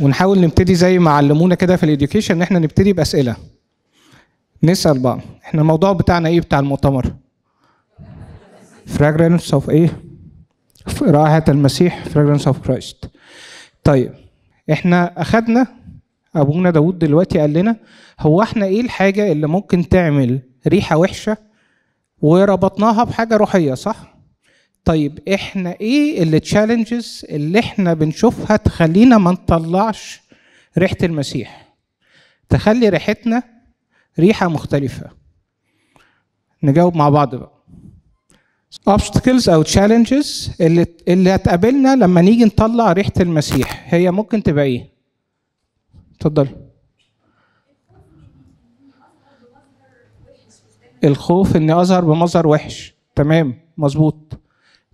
ونحاول نبتدي زي ما علمونا كده في الإديوكيشن إن إحنا نبتدي بأسئلة نسأل بقى إحنا الموضوع بتاعنا إيه بتاع المؤتمر؟ fragrance اوف إيه؟ رائحة المسيح fragrance اوف كرايست طيب إحنا اخذنا أبونا داود دلوقتي قال لنا هو إحنا إيه الحاجة اللي ممكن تعمل ريحة وحشة وربطناها بحاجة روحية صح؟ طيب احنا ايه التشالنجز اللي احنا بنشوفها تخلينا ما نطلعش ريحه المسيح تخلي ريحتنا ريحه مختلفه نجاوب مع بعض بقى obstacles او challenges اللي اللي هتقابلنا لما نيجي نطلع ريحه المسيح هي ممكن تبقى ايه اتفضل الخوف اني اظهر بمظهر وحش تمام مظبوط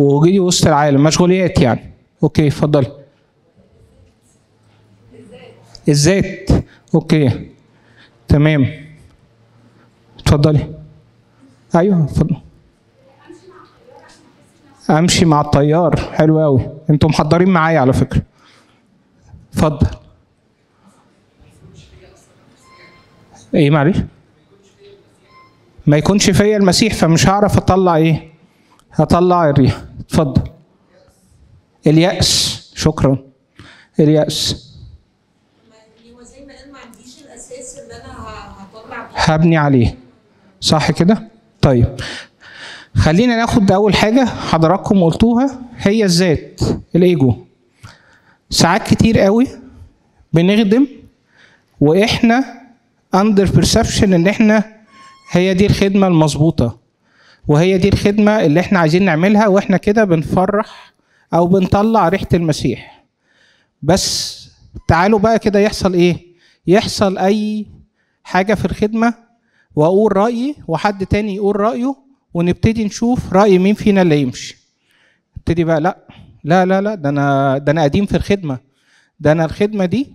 ووجودي وسط العالم مشغوليات يعني اوكي اتفضلي الذات اوكي تمام اتفضلي ايوه اتفضل امشي مع الطيار حلو قوي انتوا محضرين معايا على فكره اتفضل ايه معلش ما يكونش فيا المسيح فمش هعرف اطلع ايه هطلع الريح اتفضل اليأس شكرا اليأس هبني عليه صح كده طيب خلينا ناخد اول حاجه حضراتكم قلتوها هي الذات الايجو ساعات كتير قوي بنخدم واحنا اندر بيرسبشن ان احنا هي دي الخدمه المظبوطه وهي دي الخدمة اللي احنا عايزين نعملها واحنا كده بنفرح أو بنطلع ريحة المسيح بس تعالوا بقى كده يحصل إيه؟ يحصل أي حاجة في الخدمة وأقول رأيي وحد تاني يقول رأيه ونبتدي نشوف رأي مين فينا اللي يمشي ابتدي بقى لا لا لا لا ده أنا ده أنا قديم في الخدمة ده أنا الخدمة دي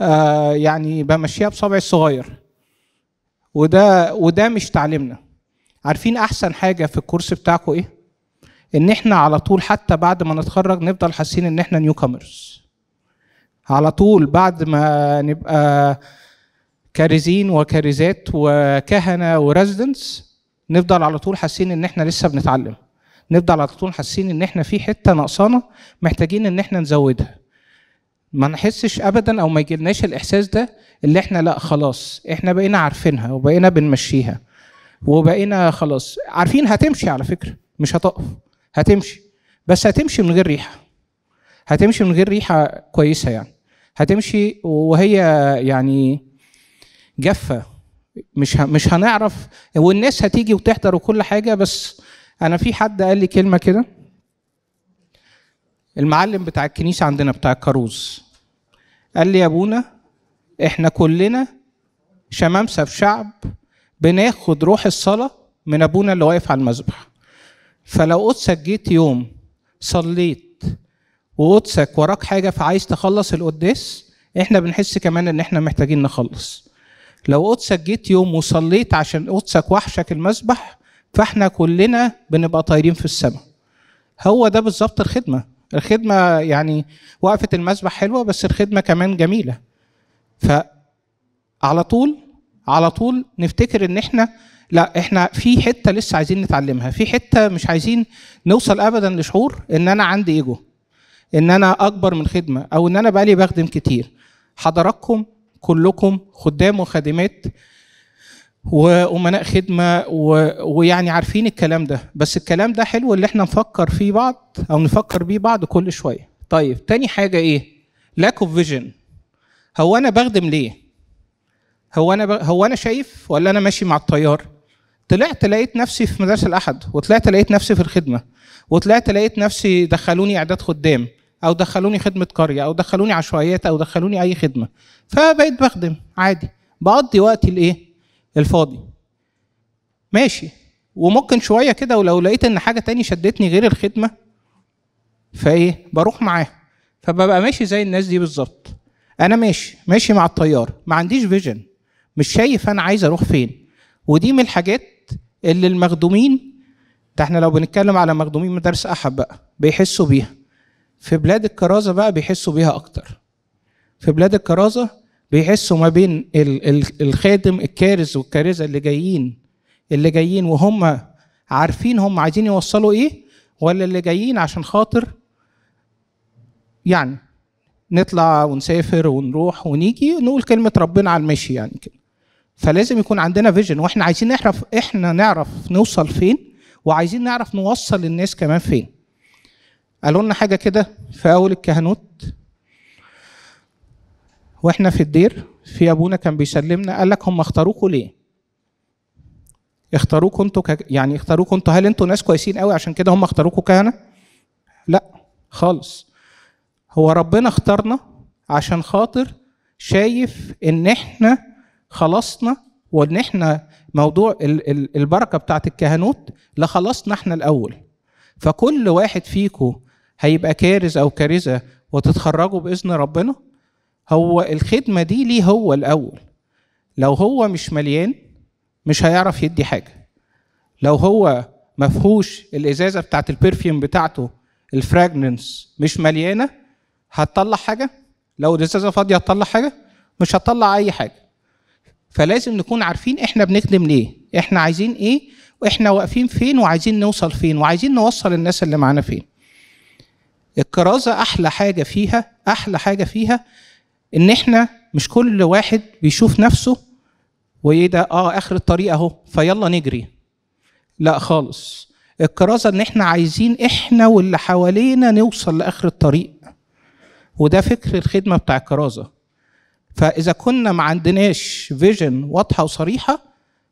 آه يعني بمشيها بصبعي الصغير وده وده مش تعليمنا عارفين احسن حاجه في الكورس بتاعكم ايه ان احنا على طول حتى بعد ما نتخرج نفضل حاسين ان احنا نيو كامرز على طول بعد ما نبقى كارزين وكارزات وكهنه وريزيدنتس نفضل على طول حاسين ان احنا لسه بنتعلم نفضل على طول حاسين ان احنا في حته ناقصانا محتاجين ان احنا نزودها ما نحسش ابدا او ما يجيلناش الاحساس ده اللي احنا لا خلاص احنا بقينا عارفينها وبقينا بنمشيها وبقينا خلاص عارفين هتمشي على فكره مش هتقف هتمشي بس هتمشي من غير ريحه هتمشي من غير ريحه كويسه يعني هتمشي وهي يعني جافه مش مش هنعرف والناس هتيجي وتحضر وكل حاجه بس انا في حد قال لي كلمه كده المعلم بتاع الكنيسه عندنا بتاع الكاروز قال لي يا ابونا احنا كلنا شمامسه في شعب بناخد روح الصلاة من أبونا اللي واقف على المذبح فلو قدسك جيت يوم صليت وقدسك وراك حاجة فعايز تخلص القداس احنا بنحس كمان ان احنا محتاجين نخلص لو قدسك جيت يوم وصليت عشان قدسك وحشك المذبح فاحنا كلنا بنبقى طايرين في السماء هو ده بالظبط الخدمة الخدمة يعني وقفة المذبح حلوة بس الخدمة كمان جميلة فعلى طول على طول نفتكر ان احنا لا احنا في حته لسه عايزين نتعلمها في حته مش عايزين نوصل ابدا لشعور ان انا عندي ايجو ان انا اكبر من خدمه او ان انا بقالي بخدم كتير حضراتكم كلكم خدام وخادمات وامناء خدمه و... ويعني عارفين الكلام ده بس الكلام ده حلو اللي احنا نفكر فيه بعض او نفكر بيه بعض كل شويه طيب تاني حاجه ايه لاك اوف فيجن هو انا بخدم ليه هو انا ب... هو انا شايف ولا انا ماشي مع التيار طلعت لقيت نفسي في مدرسه الاحد وطلعت لقيت نفسي في الخدمه وطلعت لقيت نفسي دخلوني اعداد خدام او دخلوني خدمه قريه او دخلوني عشوائيات او دخلوني اي خدمه فبقيت بخدم عادي بقضي وقتي الايه الفاضي ماشي وممكن شويه كده ولو لقيت ان حاجه تاني شدتني غير الخدمه فايه بروح معاه فببقى ماشي زي الناس دي بالظبط انا ماشي ماشي مع التيار ما عنديش فيجن مش شايف انا عايز اروح فين ودي من الحاجات اللي المخدومين ده احنا لو بنتكلم على مخدومين مدارس احد بقى بيحسوا بيها في بلاد الكرازه بقى بيحسوا بيها اكتر في بلاد الكرازه بيحسوا ما بين الخادم الكارز والكارزه اللي جايين اللي جايين وهم عارفين هم عايزين يوصلوا ايه ولا اللي جايين عشان خاطر يعني نطلع ونسافر ونروح ونيجي نقول كلمة ربنا على المشي يعني كده فلازم يكون عندنا فيجن واحنا عايزين نعرف احنا نعرف نوصل فين وعايزين نعرف نوصل للناس كمان فين قالوا لنا حاجه كده في اول الكهنوت واحنا في الدير في ابونا كان بيسلمنا قال لك هم اختاروكوا ليه اختاروكوا انتوا ك... يعني اختاروكوا انتوا هل انتوا ناس كويسين قوي عشان كده هم اختاروكوا كهنه لا خالص هو ربنا اختارنا عشان خاطر شايف ان احنا خلصنا وان احنا موضوع البركه بتاعه الكهنوت لخلصنا احنا الاول فكل واحد فيكم هيبقى كارز او كارزه وتتخرجوا باذن ربنا هو الخدمه دي ليه هو الاول لو هو مش مليان مش هيعرف يدي حاجه لو هو مفهوش الازازه بتاعه البرفيوم بتاعته الفراجننس مش مليانه هتطلع حاجه لو الازازه فاضيه هتطلع حاجه مش هتطلع اي حاجه فلازم نكون عارفين احنا بنخدم ليه احنا عايزين ايه واحنا واقفين فين وعايزين نوصل فين وعايزين نوصل الناس اللي معانا فين الكرازة احلى حاجة فيها احلى حاجة فيها ان احنا مش كل واحد بيشوف نفسه وايه ده اه اخر الطريق اهو فيلا نجري لا خالص الكرازة ان احنا عايزين احنا واللي حوالينا نوصل لاخر الطريق وده فكر الخدمة بتاع الكرازة فاذا كنا ما عندناش فيجن واضحه وصريحه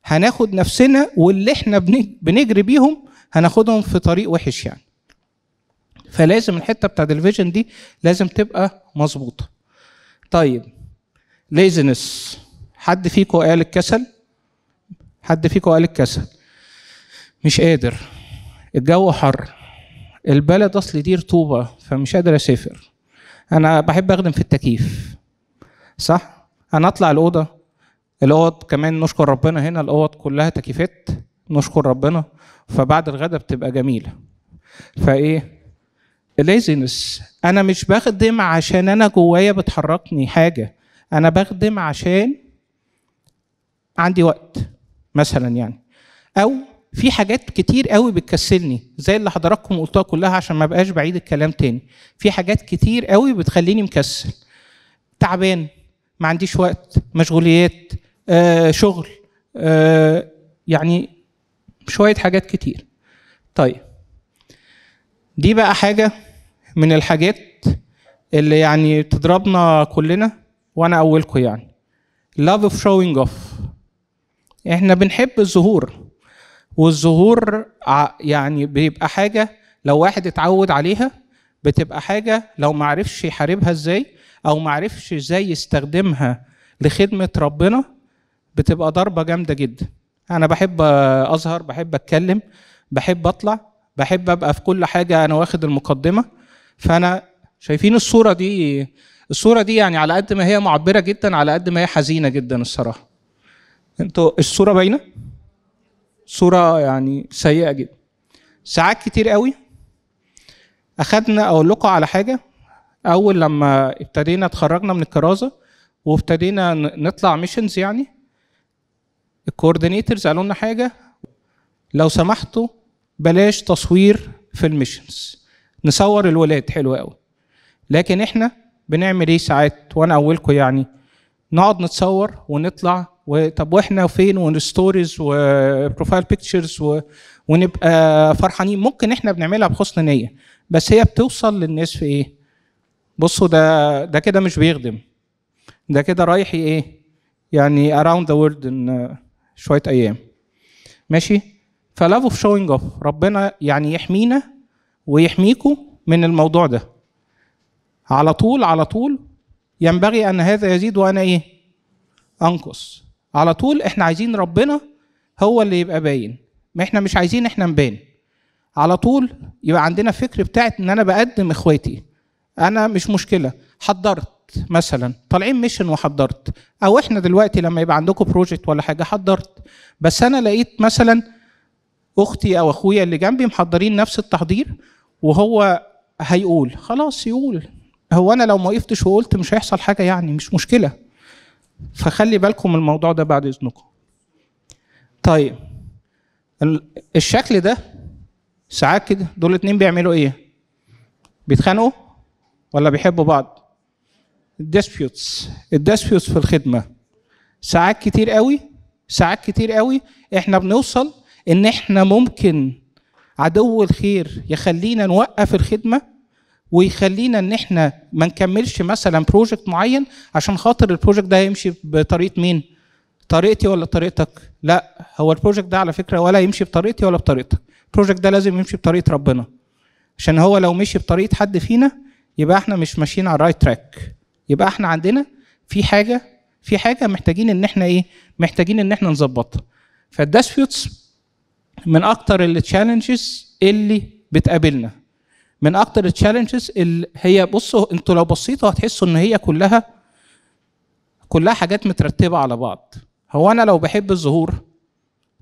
هناخد نفسنا واللي احنا بنجري بيهم هناخدهم في طريق وحش يعني فلازم الحته بتاعت الفيجن دي لازم تبقى مظبوطه طيب ليزنس حد فيكم قال الكسل حد فيكم قال الكسل مش قادر الجو حر البلد اصل دي رطوبه فمش قادر اسافر انا بحب اخدم في التكييف صح انا اطلع الاوضه الاوض كمان نشكر ربنا هنا الاوض كلها تكييفات نشكر ربنا فبعد الغداء بتبقى جميله فايه الليزنس انا مش بخدم عشان انا جوايا بتحركني حاجه انا بخدم عشان عندي وقت مثلا يعني او في حاجات كتير قوي بتكسلني زي اللي حضراتكم قلتها كلها عشان ما بقاش بعيد الكلام تاني في حاجات كتير قوي بتخليني مكسل تعبان ما عنديش وقت مشغوليات آه شغل آه يعني شويه حاجات كتير طيب دي بقى حاجه من الحاجات اللي يعني تضربنا كلنا وانا اولكم يعني love of showing off احنا بنحب الظهور والظهور يعني بيبقى حاجه لو واحد اتعود عليها بتبقى حاجه لو ما عرفش يحاربها ازاي او ما عرفش ازاي يستخدمها لخدمه ربنا بتبقى ضربه جامده جدا انا بحب اظهر بحب اتكلم بحب اطلع بحب ابقى في كل حاجه انا واخد المقدمه فانا شايفين الصوره دي الصوره دي يعني على قد ما هي معبره جدا على قد ما هي حزينه جدا الصراحه انتوا الصوره باينه صوره يعني سيئه جدا ساعات كتير قوي اخدنا اقول لكم على حاجه اول لما ابتدينا اتخرجنا من الكرازه وابتدينا نطلع ميشنز يعني الكوردينيتورز قالوا لنا حاجه لو سمحتوا بلاش تصوير في الميشنز نصور الولاد حلو قوي لكن احنا بنعمل ايه ساعات وانا اولكم يعني نقعد نتصور ونطلع وطب واحنا فين والستوريز وبروفايل بيكتشرز و... ونبقى فرحانين ممكن احنا بنعملها بحسن نيه بس هي بتوصل للناس في ايه بصوا ده ده كده مش بيخدم ده كده رايح ايه يعني اراوند ذا وورلد ان شويه ايام ماشي فلاف اوف شوينج اوف ربنا يعني يحمينا ويحميكم من الموضوع ده على طول على طول ينبغي ان هذا يزيد وانا ايه انقص على طول احنا عايزين ربنا هو اللي يبقى باين ما احنا مش عايزين احنا نبان على طول يبقى عندنا فكر بتاعت ان انا بقدم اخواتي انا مش مشكله حضرت مثلا طالعين ميشن وحضرت او احنا دلوقتي لما يبقى عندكم بروجكت ولا حاجه حضرت بس انا لقيت مثلا اختي او اخويا اللي جنبي محضرين نفس التحضير وهو هيقول خلاص يقول هو انا لو ما وقفتش وقلت مش هيحصل حاجه يعني مش مشكله فخلي بالكم من الموضوع ده بعد اذنكم طيب الشكل ده ساعات كده دول اتنين بيعملوا ايه بيتخانقوا ولا بيحبوا بعض الديسبيوتس الديسبيوتس في الخدمه ساعات كتير قوي ساعات كتير قوي احنا بنوصل ان احنا ممكن عدو الخير يخلينا نوقف الخدمه ويخلينا ان احنا ما نكملش مثلا بروجكت معين عشان خاطر البروجكت ده هيمشي بطريقه مين طريقتي ولا طريقتك لا هو البروجكت ده على فكره ولا يمشي بطريقتي ولا بطريقتك البروجكت ده لازم يمشي بطريقه ربنا عشان هو لو مشي بطريقه حد فينا يبقى احنا مش ماشيين على الرايت تراك يبقى احنا عندنا في حاجه في حاجه محتاجين ان احنا ايه محتاجين ان احنا نظبطها فالديسبيوتس من اكتر التشالنجز اللي بتقابلنا من اكتر التشالنجز اللي هي بصوا انتوا لو بصيتوا هتحسوا ان هي كلها كلها حاجات مترتبه على بعض هو انا لو بحب الظهور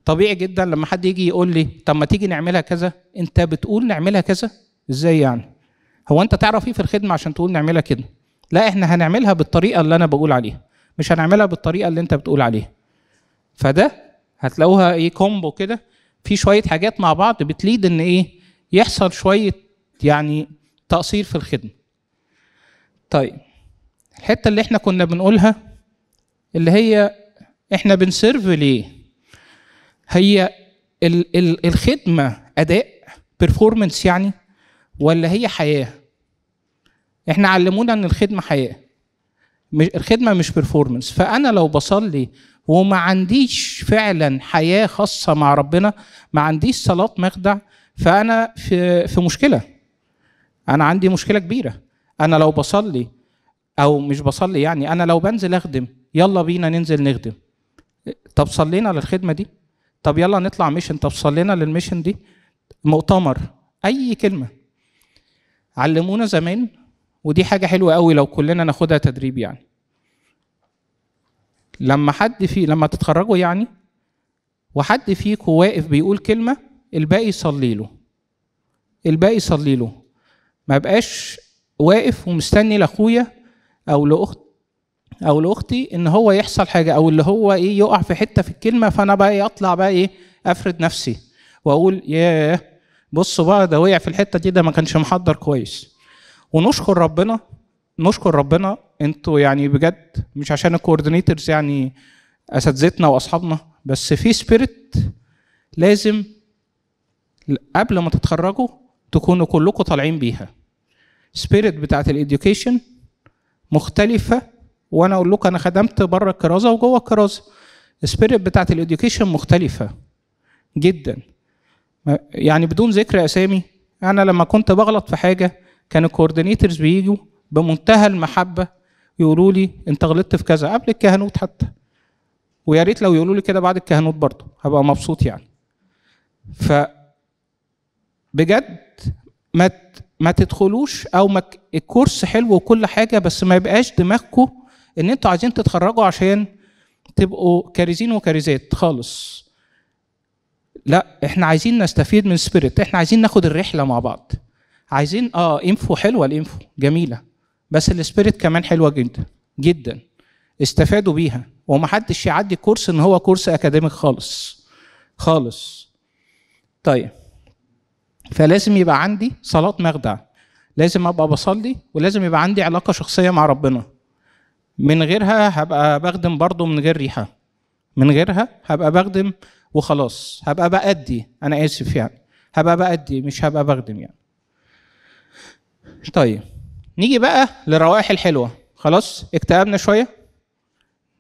طبيعي جدا لما حد يجي يقول لي طب ما تيجي نعملها كذا انت بتقول نعملها كذا ازاي يعني هو انت تعرف ايه في الخدمه عشان تقول نعملها كده لا احنا هنعملها بالطريقه اللي انا بقول عليها مش هنعملها بالطريقه اللي انت بتقول عليها فده هتلاقوها ايه كومبو كده في شويه حاجات مع بعض بتليد ان ايه يحصل شويه يعني تقصير في الخدمه طيب الحته اللي احنا كنا بنقولها اللي هي احنا بنسيرف ليه هي الخدمه اداء بيرفورمانس يعني ولا هي حياه احنا علمونا ان الخدمه حياه الخدمه مش بيرفورمنس فانا لو بصلي وما عنديش فعلا حياه خاصه مع ربنا ما عنديش صلاه مخدع فانا في في مشكله انا عندي مشكله كبيره انا لو بصلي او مش بصلي يعني انا لو بنزل اخدم يلا بينا ننزل نخدم طب صلينا للخدمه دي طب يلا نطلع ميشن طب صلينا للميشن دي مؤتمر اي كلمه علمونا زمان ودي حاجه حلوه قوي لو كلنا ناخدها تدريب يعني لما حد في لما تتخرجوا يعني وحد فيكم واقف بيقول كلمه الباقي يصلي له الباقي يصلي له ما بقاش واقف ومستني لاخويا او لاخت او لاختي ان هو يحصل حاجه او اللي هو ايه يقع في حته في الكلمه فانا بقى إيه، اطلع بقى ايه افرد نفسي واقول ياه بصوا بقى ده وقع في الحته دي ده ما كانش محضر كويس ونشكر ربنا نشكر ربنا انتوا يعني بجد مش عشان الكوردينيتورز يعني اساتذتنا واصحابنا بس في سبيريت لازم قبل ما تتخرجوا تكونوا كلكم طالعين بيها سبيريت بتاعت الاديوكيشن مختلفه وانا اقول لكم انا خدمت بره الكرازه وجوه الكرازه السبيريت بتاعت الاديوكيشن مختلفه جدا يعني بدون ذكر اسامي انا لما كنت بغلط في حاجه كان الكوردينيتورز بيجوا بمنتهى المحبه يقولوا لي انت غلطت في كذا قبل الكهنوت حتى ويا ريت لو يقولوا لي كده بعد الكهنوت برضه هبقى مبسوط يعني ف بجد ما ما تدخلوش او ما الكورس حلو وكل حاجه بس ما يبقاش دماغكم ان انتوا عايزين تتخرجوا عشان تبقوا كاريزين وكاريزات خالص لا احنا عايزين نستفيد من سبيريت احنا عايزين ناخد الرحله مع بعض عايزين اه انفو حلوه الانفو جميله بس السبيريت كمان حلوه جدا جدا استفادوا بيها ومحدش يعدي كورس ان هو كورس اكاديميك خالص خالص طيب فلازم يبقى عندي صلاه مخدع لازم ابقى بصلي ولازم يبقى عندي علاقه شخصيه مع ربنا من غيرها هبقى بخدم برضه من غير ريحه من غيرها هبقى بخدم وخلاص هبقى بأدي أنا آسف يعني هبقى بأدي مش هبقى بخدم يعني طيب نيجي بقى للروائح الحلوة خلاص اكتئبنا شوية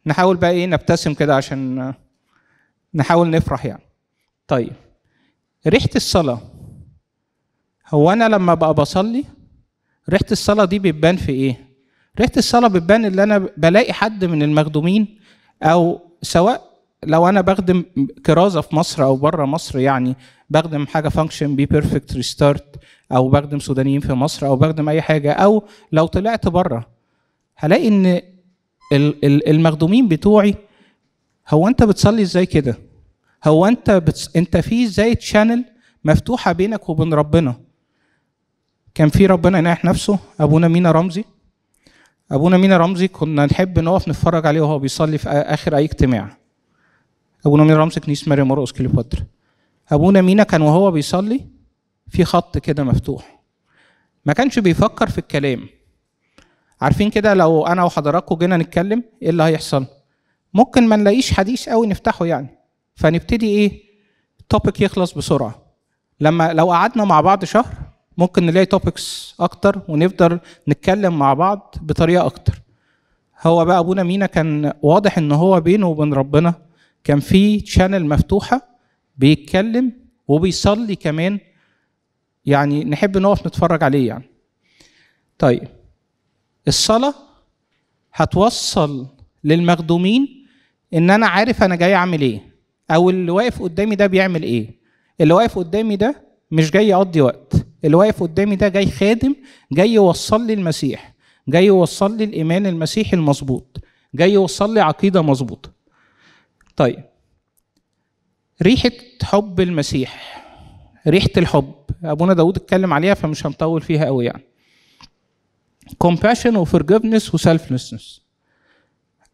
نحاول بقى إيه نبتسم كده عشان نحاول نفرح يعني طيب ريحة الصلاة هو أنا لما بقى بصلي ريحة الصلاة دي بتبان في إيه؟ ريحة الصلاة بتبان اللي أنا بلاقي حد من المخدومين أو سواء لو انا بخدم كرازه في مصر او بره مصر يعني بخدم حاجه فانكشن بي بيرفكت ريستارت او بخدم سودانيين في مصر او بخدم اي حاجه او لو طلعت بره هلاقي ان المخدومين بتوعي هو انت بتصلي ازاي كده هو انت بتص... انت في ازاي تشانل مفتوحه بينك وبين ربنا كان في ربنا يناح نفسه ابونا مينا رمزي ابونا مينا رمزي كنا نحب نقف نتفرج عليه وهو بيصلي في اخر اي اجتماع ابونا مينا رمز كنيسه مريم مرقس كليوباترا ابونا مينا كان وهو بيصلي في خط كده مفتوح ما كانش بيفكر في الكلام عارفين كده لو انا وحضراتكم جينا نتكلم ايه اللي هيحصل ممكن ما نلاقيش حديث قوي نفتحه يعني فنبتدي ايه التوبيك يخلص بسرعه لما لو قعدنا مع بعض شهر ممكن نلاقي توبكس اكتر ونفضل نتكلم مع بعض بطريقه اكتر هو بقى ابونا مينا كان واضح ان هو بينه وبين ربنا كان في شانل مفتوحه بيتكلم وبيصلي كمان يعني نحب نقف نتفرج عليه يعني طيب الصلاه هتوصل للمخدومين ان انا عارف انا جاي اعمل ايه او اللي واقف قدامي ده بيعمل ايه اللي واقف قدامي ده مش جاي يقضي وقت اللي واقف قدامي ده جاي خادم جاي يوصل لي المسيح جاي يوصل لي الايمان المسيحي المظبوط جاي يوصل لي عقيده مظبوطه طيب ريحة حب المسيح ريحة الحب أبونا داود اتكلم عليها فمش هنطول فيها قوي يعني compassion و forgiveness و selflessness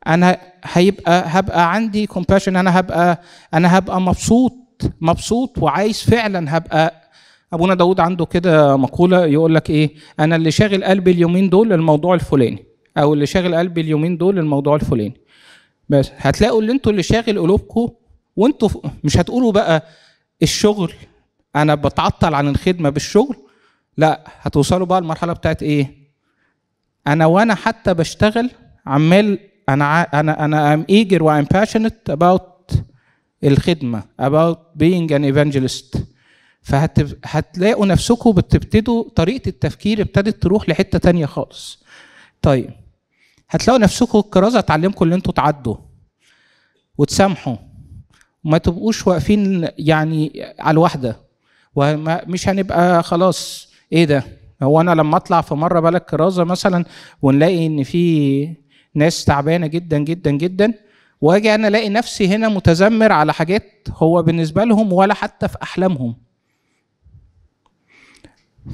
أنا هيبقى هبقى عندي compassion أنا هبقى أنا هبقى مبسوط مبسوط وعايز فعلا هبقى أبونا داود عنده كده مقولة يقول لك إيه أنا اللي شاغل قلبي اليومين دول الموضوع الفلاني أو اللي شاغل قلبي اليومين دول الموضوع الفلاني بس هتلاقوا اللي انتوا اللي شاغل قلوبكم وانتوا مش هتقولوا بقى الشغل انا بتعطل عن الخدمه بالشغل لا هتوصلوا بقى المرحله بتاعت ايه انا وانا حتى بشتغل عمال انا انا انا ام ايجر وام باشنت اباوت الخدمه اباوت بينج ان ايفانجلست فهتلاقوا نفسكم بتبتدوا طريقه التفكير ابتدت تروح لحته تانية خالص طيب هتلاقوا نفسكم الكرازه تعلمكم اللي انتوا تعدوا وتسامحوا وما تبقوش واقفين يعني على الواحده ومش هنبقى خلاص ايه ده هو انا لما اطلع في مره بلد كرازه مثلا ونلاقي ان في ناس تعبانه جدا جدا جدا واجي انا الاقي نفسي هنا متذمر على حاجات هو بالنسبه لهم ولا حتى في احلامهم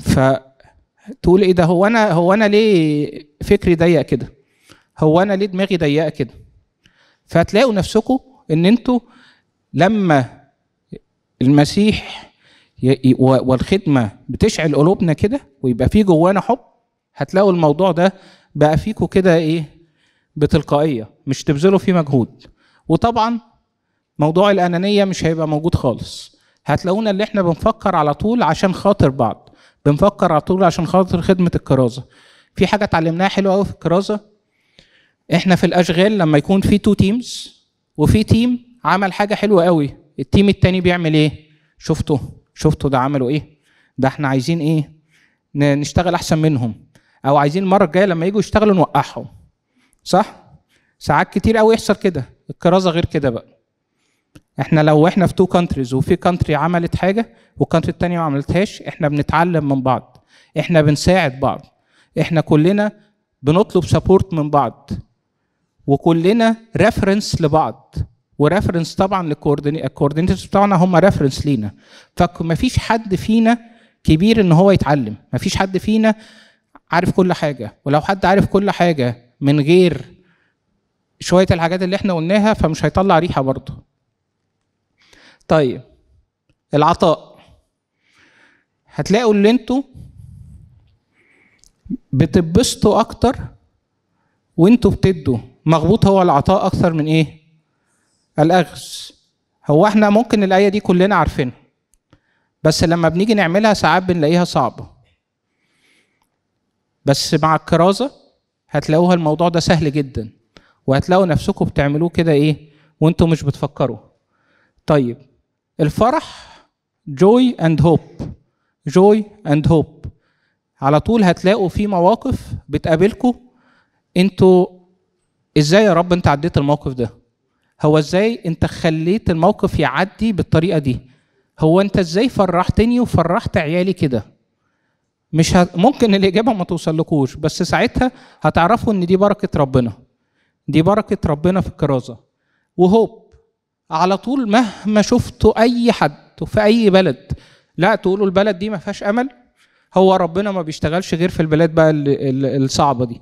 فتقول ايه ده هو انا هو انا ليه فكري ضيق كده هو انا ليه دماغي ضيقه كده فهتلاقوا نفسكم ان انتوا لما المسيح والخدمه بتشعل قلوبنا كده ويبقى في جوانا حب هتلاقوا الموضوع ده بقى فيكم كده ايه بتلقائيه مش تبذلوا فيه مجهود وطبعا موضوع الانانيه مش هيبقى موجود خالص هتلاقونا اللي احنا بنفكر على طول عشان خاطر بعض بنفكر على طول عشان خاطر خدمه الكرازه في حاجه اتعلمناها حلوه قوي في الكرازه احنا في الاشغال لما يكون في تو تيمز وفي تيم عمل حاجه حلوه قوي التيم التاني بيعمل ايه شفتوا شفتوا ده عملوا ايه ده احنا عايزين ايه نشتغل احسن منهم او عايزين المره الجايه لما يجوا يشتغلوا نوقعهم صح ساعات كتير قوي يحصل كده الكرازه غير كده بقى احنا لو احنا في تو كانتريز وفي كانتري عملت حاجه والكانتري التانيه ما عملتهاش احنا بنتعلم من بعض احنا بنساعد بعض احنا كلنا بنطلب سبورت من بعض وكلنا ريفرنس لبعض وريفرنس طبعا الكوردينيتورز بتوعنا هم ريفرنس لينا فما فيش حد فينا كبير ان هو يتعلم ما فيش حد فينا عارف كل حاجه ولو حد عارف كل حاجه من غير شويه الحاجات اللي احنا قلناها فمش هيطلع ريحه برضه طيب العطاء هتلاقوا اللي انتوا بتتبسطوا اكتر وانتوا بتدوا مغبوط هو العطاء اكثر من ايه الاغز هو احنا ممكن الايه دي كلنا عارفينها بس لما بنيجي نعملها ساعات بنلاقيها صعبه بس مع الكرازه هتلاقوها الموضوع ده سهل جدا وهتلاقوا نفسكم بتعملوه كده ايه وانتم مش بتفكروا طيب الفرح جوي اند هوب جوي اند هوب على طول هتلاقوا في مواقف بتقابلكم انتوا ازاي يا رب انت عديت الموقف ده هو ازاي انت خليت الموقف يعدي بالطريقه دي هو انت ازاي فرحتني وفرحت عيالي كده مش ه... ممكن الاجابه ما توصلكوش بس ساعتها هتعرفوا ان دي بركه ربنا دي بركه ربنا في الكرازه وهوب على طول مهما شفتوا اي حد في اي بلد لا تقولوا البلد دي ما فيهاش امل هو ربنا ما بيشتغلش غير في البلاد بقى الصعبه دي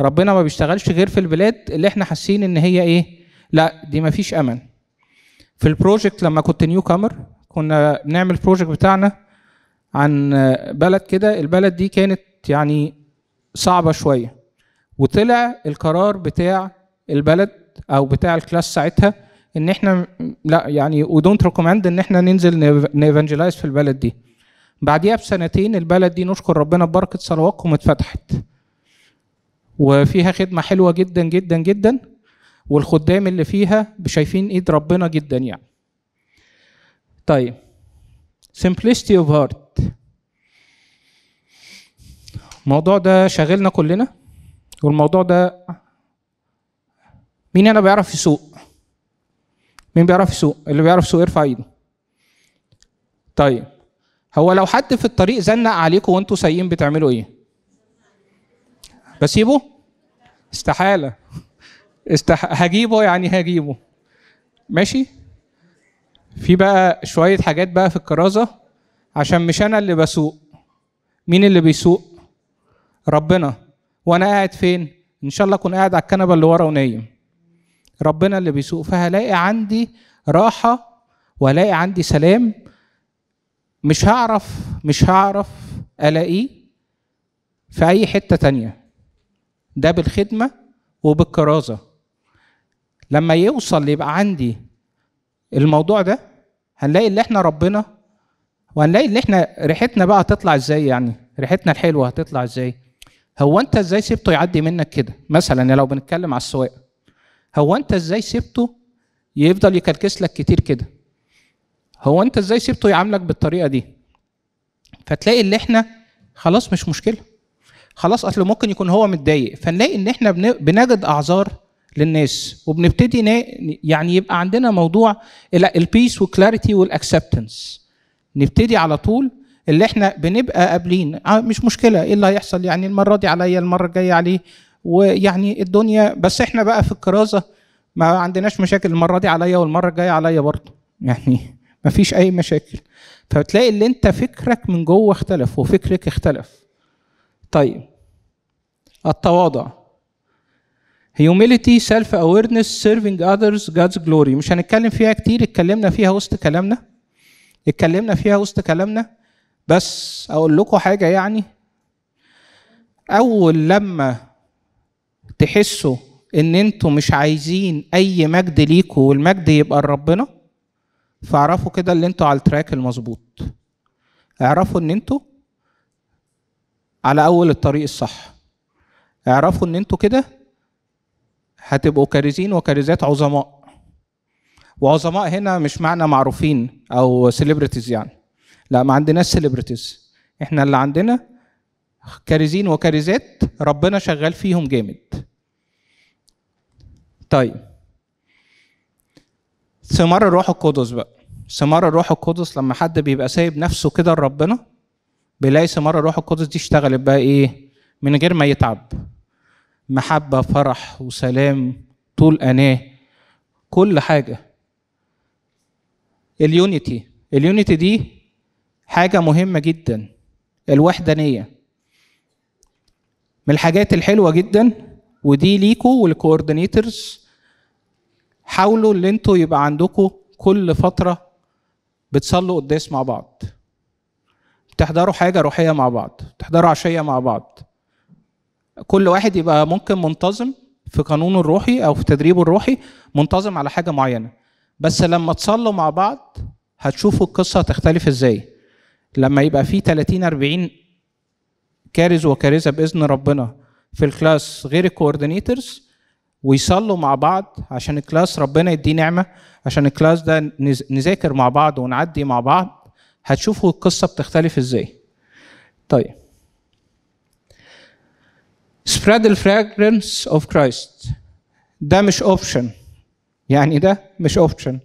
ربنا ما بيشتغلش غير في البلاد اللي احنا حاسين ان هي ايه لا دي ما فيش امل في البروجكت لما كنت نيو كامر كنا بنعمل البروجكت بتاعنا عن بلد كده البلد دي كانت يعني صعبة شوية وطلع القرار بتاع البلد او بتاع الكلاس ساعتها ان احنا لا يعني ودونت ريكومند ان احنا ننزل نيفانجلايز في البلد دي بعديها بسنتين البلد دي نشكر ربنا ببركه صلواتكم اتفتحت وفيها خدمه حلوه جدا جدا جدا والخدام اللي فيها شايفين ايد ربنا جدا يعني طيب simplicity of heart الموضوع ده شاغلنا كلنا والموضوع ده مين هنا بيعرف يسوق مين بيعرف يسوق اللي بيعرف يسوق يرفع ايده طيب هو لو حد في الطريق زنق عليكم وانتوا سايقين بتعملوا ايه بسيبه استحاله استح... هجيبه يعني هجيبه ماشي في بقى شويه حاجات بقى في الكرازه عشان مش انا اللي بسوق مين اللي بيسوق ربنا وانا قاعد فين ان شاء الله اكون قاعد على الكنبه اللي ورا ونايم ربنا اللي بيسوق فهلاقي عندي راحه والاقي عندي سلام مش هعرف مش هعرف الاقيه في اي حته تانيه ده بالخدمه وبالكرازه لما يوصل يبقى عندي الموضوع ده هنلاقي اللي احنا ربنا وهنلاقي اللي احنا ريحتنا بقى هتطلع ازاي يعني ريحتنا الحلوه هتطلع ازاي هو انت ازاي سبته يعدي منك كده مثلا لو بنتكلم على السواقه هو انت ازاي سبته يفضل يكلكس لك كتير كده هو انت ازاي سبته يعاملك بالطريقه دي فتلاقي اللي احنا خلاص مش مشكله خلاص اصل ممكن يكون هو متضايق فنلاقي ان احنا بنجد اعذار للناس وبنبتدي يعني يبقى عندنا موضوع البيس والكلاريتي والاكسبتنس نبتدي على طول اللي احنا بنبقى قابلين آه، مش مشكله ايه اللي هيحصل يعني المره دي عليا المره الجايه عليه ويعني الدنيا بس احنا بقى في الكرازه ما عندناش مشاكل المره دي عليا والمره الجايه عليا برضه يعني ما فيش اي مشاكل فتلاقي اللي انت فكرك من جوه اختلف وفكرك اختلف طيب التواضع humility self awareness serving others God's glory مش هنتكلم فيها كتير اتكلمنا فيها وسط كلامنا اتكلمنا فيها وسط كلامنا بس اقول لكم حاجه يعني اول لما تحسوا ان انتوا مش عايزين اي مجد ليكوا والمجد يبقى لربنا فاعرفوا كده ان انتوا على التراك المظبوط اعرفوا ان انتوا على اول الطريق الصح اعرفوا ان انتوا كده هتبقوا كارزين وكارزات عظماء وعظماء هنا مش معنى معروفين او سيلبرتيز يعني لا ما عندناش سيلبرتيز احنا اللي عندنا كارزين وكارزات ربنا شغال فيهم جامد طيب ثمار الروح القدس بقى ثمار الروح القدس لما حد بيبقى سايب نفسه كده لربنا بيلاقي مرة روح القدس دي اشتغلت بقى إيه من غير ما يتعب محبة فرح وسلام طول أناه كل حاجة اليونيتي اليونيتي دي حاجة مهمة جدا الوحدانية من الحاجات الحلوة جدا ودي ليكوا والكوردينيترز حاولوا ان انتوا يبقى عندكم كل فترة بتصلوا قداس مع بعض تحضروا حاجة روحية مع بعض تحضروا عشية مع بعض كل واحد يبقى ممكن منتظم في قانونه الروحي أو في تدريبه الروحي منتظم على حاجة معينة بس لما تصلوا مع بعض هتشوفوا القصة هتختلف ازاي لما يبقى في 30 40 كارز وكارثة بإذن ربنا في الكلاس غير الكوردينيتورز ويصلوا مع بعض عشان الكلاس ربنا يديه نعمة عشان الكلاس ده نذاكر مع بعض ونعدي مع بعض هتشوفوا القصه بتختلف ازاي طيب spread the fragrance of Christ ده مش اوبشن يعني ده مش اوبشن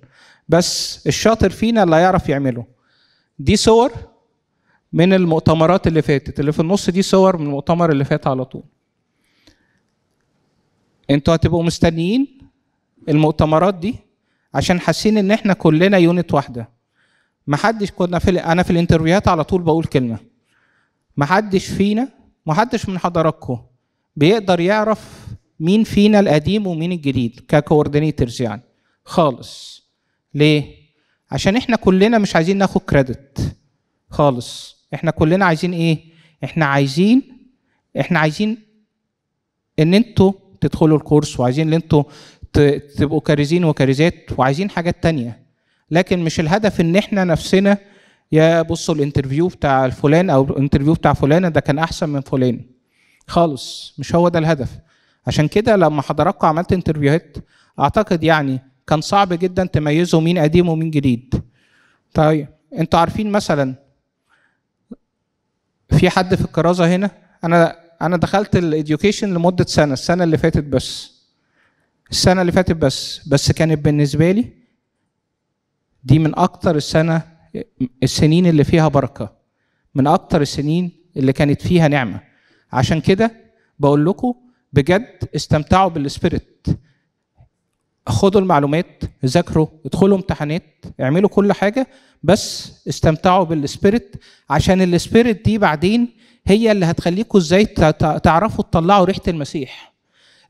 بس الشاطر فينا اللي هيعرف يعمله دي صور من المؤتمرات اللي فاتت اللي في النص دي صور من المؤتمر اللي فات على طول انتوا هتبقوا مستنيين المؤتمرات دي عشان حاسين ان احنا كلنا يونت واحده ما حدش كنا في انا في الانترفيوهات على طول بقول كلمه ما حدش فينا ما حدش من حضراتكم بيقدر يعرف مين فينا القديم ومين الجديد ككوردينيترز يعني خالص ليه عشان احنا كلنا مش عايزين ناخد كريدت خالص احنا كلنا عايزين ايه احنا عايزين احنا عايزين ان انتوا تدخلوا الكورس وعايزين ان انتوا تبقوا كاريزين وكاريزات وعايزين حاجات تانية لكن مش الهدف ان احنا نفسنا يا بصوا الانترفيو بتاع الفلان او الانترفيو بتاع فلانه ده كان احسن من فلان خالص مش هو ده الهدف عشان كده لما حضراتكم عملت انترفيوهات اعتقد يعني كان صعب جدا تميزوا مين قديم ومين جديد طيب انتوا عارفين مثلا في حد في الكرازه هنا انا انا دخلت الاديوكيشن لمده سنه السنه اللي فاتت بس السنه اللي فاتت بس بس كانت بالنسبه لي دي من اكتر السنه السنين اللي فيها بركه من اكتر السنين اللي كانت فيها نعمه عشان كده بقول لكم بجد استمتعوا بالسبيريت خدوا المعلومات ذاكروا ادخلوا امتحانات اعملوا كل حاجه بس استمتعوا بالسبيريت عشان السبيريت دي بعدين هي اللي هتخليكم ازاي تعرفوا تطلعوا ريحه المسيح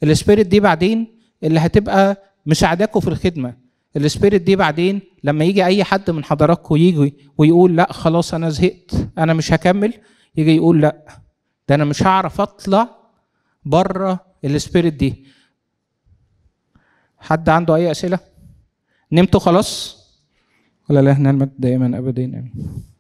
السبيريت دي بعدين اللي هتبقى مساعداكم في الخدمه السبيريت دي بعدين لما يجي اي حد من حضراتكم يجي ويقول لا خلاص انا زهقت انا مش هكمل يجي يقول لا ده انا مش هعرف اطلع بره السبيريت دي حد عنده اي اسئله نمتوا خلاص ولا لا نلمت دائما ابدا امين